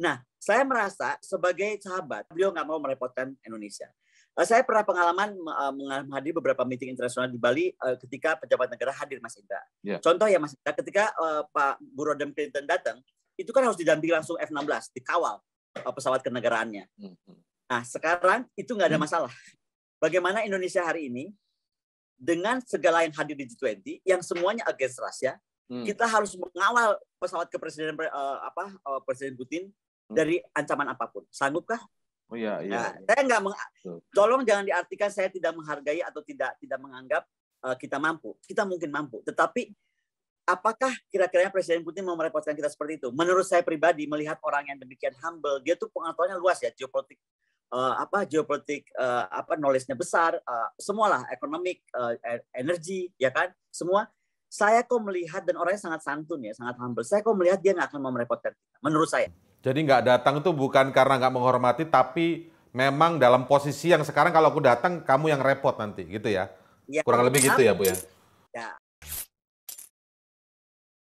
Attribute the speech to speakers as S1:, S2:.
S1: Nah, saya merasa sebagai sahabat, beliau nggak mau merepotkan Indonesia. Eh, saya pernah pengalaman eh, menghadiri beberapa meeting internasional di Bali eh, ketika pejabat negara hadir Mas Indra. Yeah. Contoh ya Mas Indra, ketika Pak Burodem Clinton datang, itu kan harus didampingi langsung F-16, dikawal pesawat kenegaraannya. Hmm, hmm. Nah, sekarang itu nggak ada hmm. masalah. Bagaimana Indonesia hari ini dengan segala yang hadir di G20, yang semuanya against Rusia, Hmm. Kita harus mengawal pesawat kepresidenan uh, eh, apa uh, Presiden Putin hmm. dari ancaman apapun. Sanggupkah?
S2: Oh iya, iya. Nah, iya.
S1: saya enggak meng- tolong jangan diartikan saya tidak menghargai atau tidak tidak menganggap uh, kita mampu. Kita mungkin mampu, tetapi apakah kira kira Presiden Putin mau merepotkan kita seperti itu? Menurut saya pribadi melihat orang yang demikian humble, dia tuh pengetahuannya luas ya geopolitik uh, apa geopolitik uh, apa knowledge-nya besar, uh, semualah ekonomi uh, e-, energi ya kan? Semua saya kok melihat dan orangnya sangat santun ya, sangat humble. Saya kok melihat dia nggak akan mau merepotkan kita. Menurut saya.
S3: Jadi nggak datang itu bukan karena nggak menghormati, tapi memang dalam posisi yang sekarang kalau aku datang kamu yang repot nanti, gitu ya?
S2: ya Kurang lebih gitu ya bu ya. Ya